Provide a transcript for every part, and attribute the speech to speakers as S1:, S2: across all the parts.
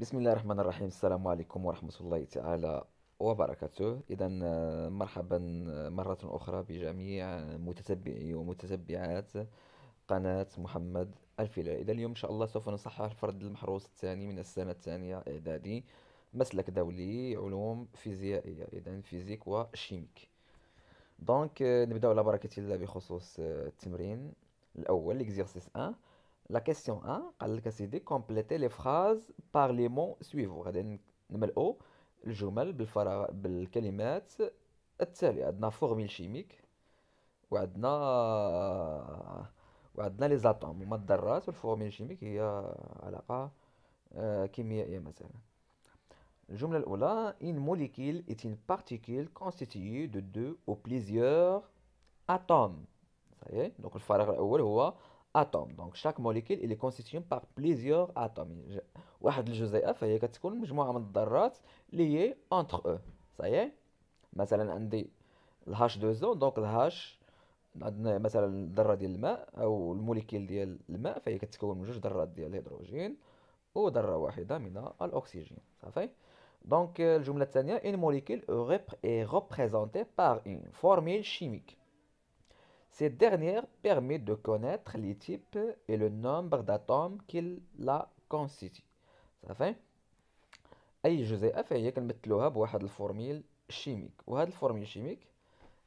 S1: بسم الله الرحمن الرحيم السلام عليكم ورحمة الله تعالى وبركاته إذا مرحبا مرة أخرى بجميع متتبعي ومتتبعات قناة محمد الفلائي إذا اليوم إن شاء الله سوف نصحح الفرد المحروس الثاني من السنة الثانية إعدادي مسلك دولي علوم فيزيائية إذا فيزيك وشيميك دونك نبداو على بركة الله بخصوص التمرين الأول ليكزيرسيس 1 La question 1, compléter les phrases par les mots suivants. Il الجمل a une التالية عندنا et وعندنا وعندنا لي زاتوم formule ne pas هي مثلا une molécule est une particule constituée de deux ou plusieurs atomes Donc, اتوم دونك شاك موليكيل اللي كونستيتيون بار بليزيور اتوم واحد الجزيئه فهي كتكون مجموعه من الذرات لي اونتر او صايي مثلا عندي الهاش دو زون دونك الهاش عندنا مثلا الذره ديال الماء او الموليكيل ديال الماء فهي كتكون من جوج ذرات ديال الهيدروجين وذره واحده من الاكسجين صافي دونك الجمله الثانيه ان موليكيل اي ريبريزونتي بار اون فورميل شيميك Cette dernière permet de connaître les types et le nombre d'atomes qu'il a constitué. Aie, je vous ai affailli avec une formule chimique. Et cette formule chimique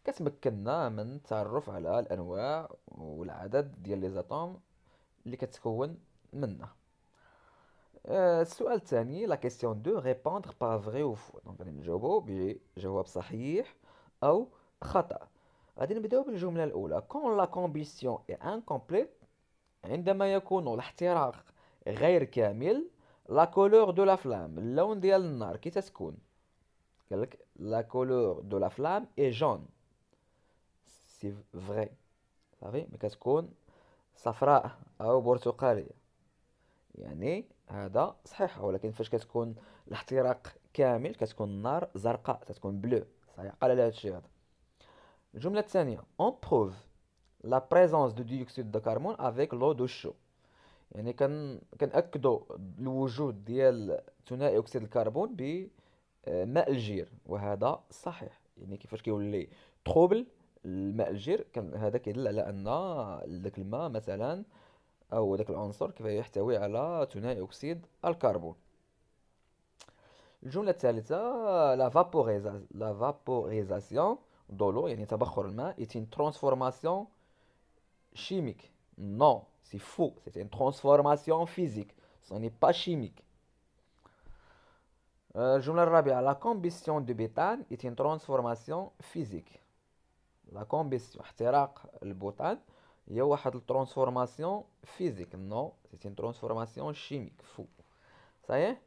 S1: nous permet de connaitre les types et le nombre d'atomes qu'elle contient. Deuxième question, la question 2 répondre par vrai ou faux. Donc on va répondre par une réponse ou fausse. غادي نبداو بالجمله الاولى كون لا كومبيسيون اي انكومبليت عندما يكون الاحتراق غير كامل لا كولور دو لا فلام اللون ديال النار كي تتكون قال لك لا كولور دو لا فلام اي جون سي فري صافي مي كتكون صفراء او برتقاليه يعني هذا صحيح ولكن فاش كتكون الاحتراق كامل كتكون النار زرقاء تتكون بلو صحيح قال لها هذا الشيء هذا الجملة الثانية on prouve la présence de dioxyde de carbone avec l'eau de chaux يعني كن كنأكدوا الوجود ديال ثنائي أكسيد الكربون بماء آه، الجير وهذا صحيح يعني كيفاش كيولي تروبل الماء الجير كان هذا كيدل على ان داك الماء مثلا او داك العنصر كيف يحتوي على ثنائي اكسيد الكربون الجمله الثالثه لا فابوريزاسيون dolo il y a est une transformation chimique. Non, c'est faux. C'est une transformation physique. Ce n'est pas chimique. Euh, la combustion du butane est une transformation physique. La combustion احتراق البوتان هي une transformation physique. Non, c'est une transformation chimique. Faux. Ça y est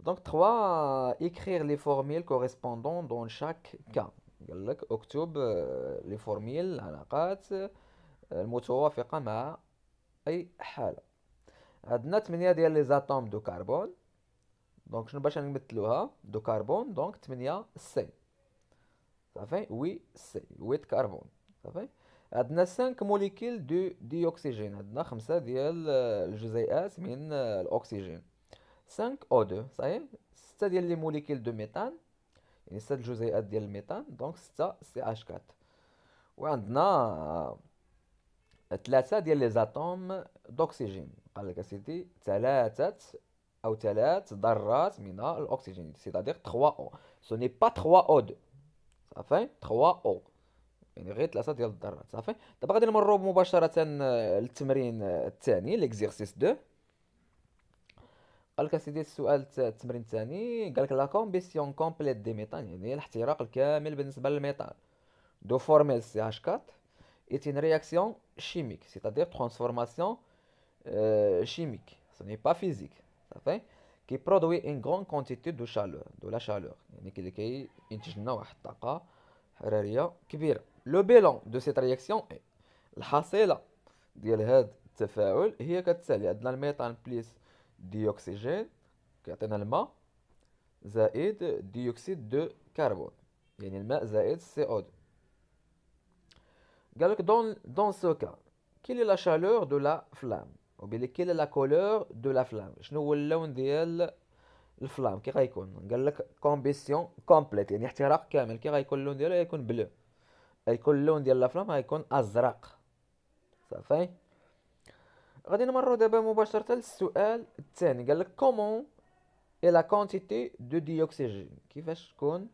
S1: Donc trois écrire les formules correspondantes dans chaque cas. قال لك اكتب آه، لي فورميل العلاقات آه، المتوافقه مع اي حاله عندنا 8 ديال لي زاتوم دو كربون دونك شنو باش نمثلوها دو كربون دونك 8 سي صافي وي سي ويت كربون صافي عندنا 5 موليكيل دو ديوكسيجين عندنا 5 ديال آه، الجزيئات من الاكسجين 5 او 2 صحيح 6 ديال لي موليكيل دو ميثان يعني ست الجزيئات ديال الميثان دونك ستة سي اش 4 وعندنا ثلاثة آه، ديال لي زاتوم دوكسيجين قال لك اسيدي ثلاثة او ثلاث ذرات من الاكسجين سي دادير 3 او سو ني با 3 او 2 صافي 3 او يعني غير ثلاثه ديال الذرات صافي دابا غادي نمروا مباشره آه، للتمرين آه، الثاني ليكزيرسيس 2 قال لك سيدي السؤال التمرين الثاني قال لك لا كومبيسيون كومبليت دي ميتان يعني الاحتراق الكامل بالنسبه للميتان دو فورميل سي اش 4 ايت une رياكسيون كيميك سي تادير ترانسفورماسيون transformation euh, ني با فيزيك صافي كي برودوي ان غون كونتيتي دو شالور دو لا شالور يعني كي كي ينتج لنا واحد الطاقه حراريه كبيره لو بيلون دو سيت رياكسيون الحصيله ديال هاد التفاعل هي كتسالي عندنا الميتان بليس Du oxygène, caténairement, ça aide du dioxyde de carbone. Je n'ai jamais ça aide CO deux. Gal que dans dans ce cas, quelle est la chaleur de la flamme? Obelé quelle est la couleur de la flamme? Je ne vois le fond de la flamme. Qu'est-ce qui est con? Gal la combustion complète. Je n'ai pas tiré que même. Qu'est-ce est bleue. le fond de la flamme? est con. Azurac. Ça fait? غادي نمرو دابا مباشره للسؤال الثاني قال لك كومون اي لا كونتيتي دو ديوكسيجين كيفاش تكون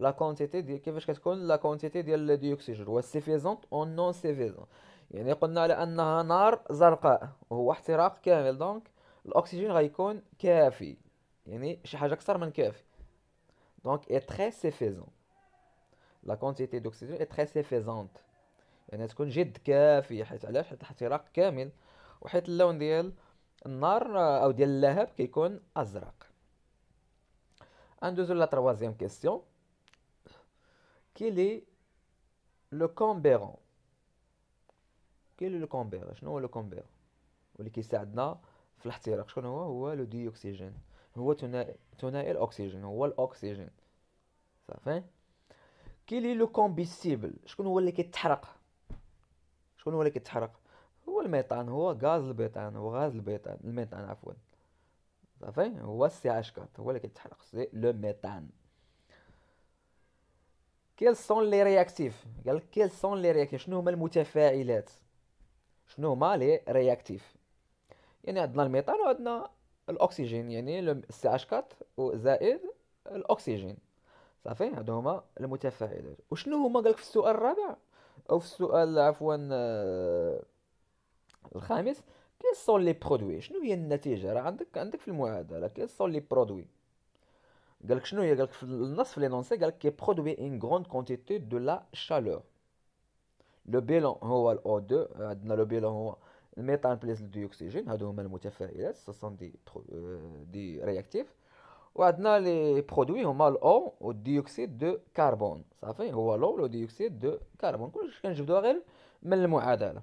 S1: لا كونتيتي ديال كيفاش كتكون لا كونتيتي ديال الديوكسيجين هو سيفيزونت او نون سيفيزون يعني قلنا على انها نار زرقاء وهو احتراق كامل دونك الاكسجين غيكون كافي يعني شي حاجه اكثر من كافي دونك اي تري سيفيزون لا كونتيتي دوكسيجين اي تري سيفيزونت يعني تكون جد كافي حيت علاش حيت الاحتراق كامل وحيت اللون ديال النار آه، او ديال اللهب كيكون ازرق اندوزو لا تروازيام كيسيون كيلي لو كومبيرون كيلي لو كومبير شنو هو لو كومبير واللي كيساعدنا في الاحتراق شكون هو هو لو ديوكسيجين هو ثنائي الاكسجين هو الاكسجين صافي كيلي لو كومبيسيبل شكون هو اللي كيتحرق شكون هو اللي كيتحرق هو الميتان هو غاز البيتان هو غاز البيتان الميتان عفوا صافي هو السي اش 4 هو اللي كيتحرق سي لو ميتان كيل سون لي رياكتيف قال كيل سون لي رياكتيف شنو هما المتفاعلات شنو هما لي رياكتيف يعني عندنا الميثان وعندنا الاكسجين يعني السي اش 4 وزائد الاكسجين صافي هادو هما المتفاعلات وشنو هما قالك في السؤال الرابع او في السؤال عفوا آه، الخامس كي سون لي برودوي شنو هي النتيجه راه عندك عندك في المعادله كي سون لي برودوي قالك شنو هي قالك في النص في لينونسي قالك كي برودوي ان غروند كونتيتي دو لا شالور لو بيلون هو الاو 2 عندنا لو بيلون هو الميثان بليس الديوكسيجين هادو هما المتفاعلات سوسون دي آه، دي رياكتيف وعندنا لي برودوي هما الاو والديوكسيد دو كربون صافي هو لو لو ديوكسيد دو كربون كلشي كنجبدوها غير من المعادله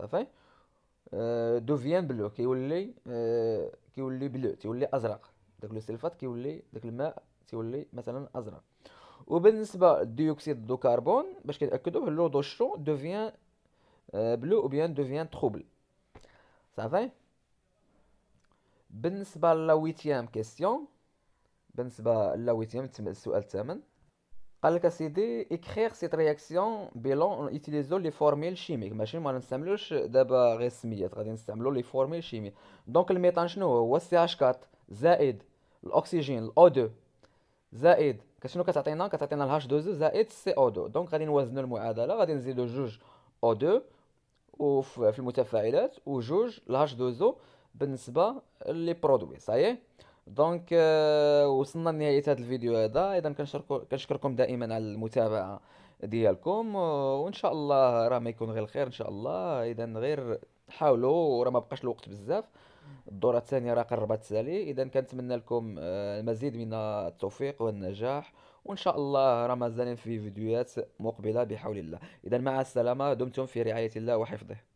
S1: صافي آه، دوفيان بلو كيولي آه، كيولي بلو تيولي ازرق داك لو سلفات كيولي داك الماء تيولي مثلا ازرق وبالنسبه لديوكسيد دو كربون باش كيتاكدوا لو دو شو دوفيان آه، بلو او بيان دوفيان تروبل صافي بالنسبه لا ويتيام كيسيون بالنسبه لا السؤال الثامن قال لك اسيدي اكريغ سيت رياكسيون بلون ايتيليزو لي فورميل شيميك ماشي ما نستعملوش دابا غير السميات غادي نستعملو لي فورميل شيميك دونك الميثان شنو هو هو سي اش 4 زائد الاكسجين الاو 2 زائد شنو كتعطينا كتعطينا الهاش 2 زو زائد سي او 2 دونك غادي نوازنو المعادله غادي نزيدو جوج او 2 في المتفاعلات وجوج الهاش 2 زو بالنسبه لي برودوي صايي دونك آه، وصلنا لنهايه هذا الفيديو هذا اذا كنشكركم دائما على المتابعه ديالكم آه، وان شاء الله راه ما يكون غير الخير ان شاء الله اذا غير حاولوا راه ما بقاش الوقت بزاف الدوره الثانيه راه قربت سالي اذا كنتمنى لكم آه، المزيد من التوفيق والنجاح وان شاء الله راه مازالين في فيديوهات مقبله بحول الله اذا مع السلامه دمتم في رعايه الله وحفظه